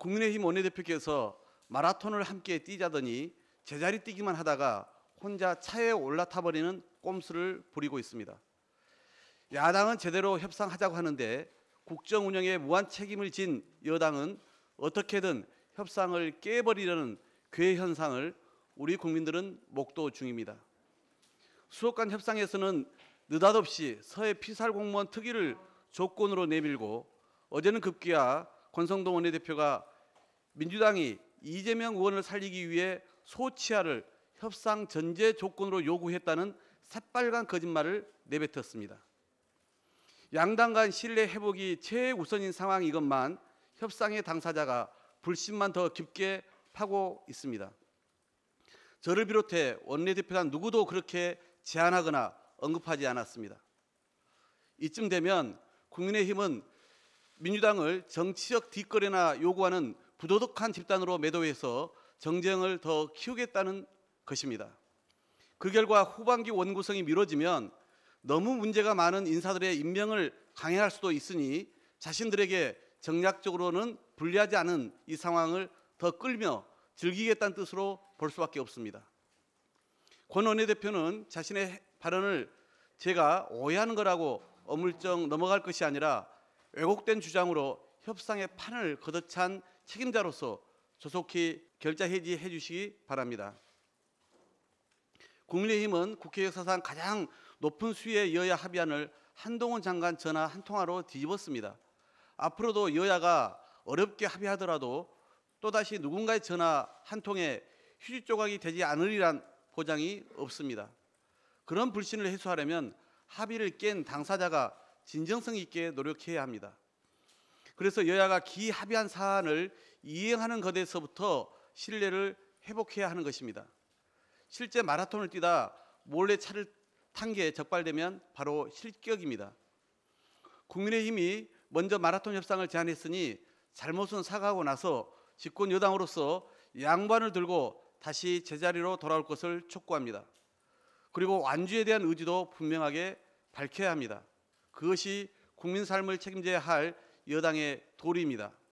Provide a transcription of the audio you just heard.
국민의힘 원내대표께서 마라톤을 함께 뛰자더니 제자리 뛰기만 하다가 혼자 차에 올라타버리는 꼼수를 부리고 있습니다. 야당은 제대로 협상하자고 하는데 국정 운영에 무한 책임을 진 여당은 어떻게든 협상을 깨버리려는 괴 현상을 우리 국민들은 목도 중입니다. 수도간 협상에서는 느닷없이 서해 피살 공무원 특위를 조건으로 내밀고 어제는 급기야 권성동 원내대표가 민주당이 이재명 의원을 살리기 위해 소치아를 협상 전제 조건으로 요구했다는 새빨간 거짓말을 내뱉었습니다. 양당 간 신뢰 회복이 최우선인 상황 이것만 협상의 당사자가 불신만 더 깊게 파고 있습니다. 저를 비롯해 원내대표단 누구도 그렇게 제안하거나 언급하지 않았습니다. 이쯤 되면 국민의힘은 민주당을 정치적 뒷거래나 요구하는 부도덕한 집단으로 매도해서 정쟁을 더 키우겠다는 것입니다. 그 결과 후반기 원구성이 미뤄지면 너무 문제가 많은 인사들의 임명을 강행할 수도 있으니 자신들에게 정략적으로는 불리하지 않은 이 상황을 더 끌며 즐기겠다는 뜻으로 볼 수밖에 없습니다. 권 원내대표는 자신의 발언을 제가 오해하는 거라고 어물쩍 넘어갈 것이 아니라 왜곡된 주장으로 협상의 판을 거듭찬 책임자로서 조속히 결자 해지해 주시기 바랍니다. 국민의힘은 국회 역사상 가장 높은 수위의 여야 합의안을 한동훈 장관 전화 한 통화로 뒤집었습니다. 앞으로도 여야가 어렵게 합의하더라도 또다시 누군가의 전화 한 통에 휴지 조각이 되지 않으리란 보장이 없습니다. 그런 불신을 해소하려면 합의를 깬 당사자가 진정성 있게 노력해야 합니다. 그래서 여야가 기합의한 사안을 이행하는 것에서부터 신뢰를 회복해야 하는 것입니다. 실제 마라톤을 뛰다 몰래 차를 탄 게 적발되면 바로 실격입니다. 국민의힘이 먼저 마라톤 협상을 제안했으니 잘못은 사과하고 나서 집권 여당으로서 양반을 들고 다시 제자리로 돌아올 것을 촉구합니다. 그리고 완주에 대한 의지도 분명하게 밝혀야 합니다. 그것이 국민 삶을 책임져야 할 여당의 도리입니다.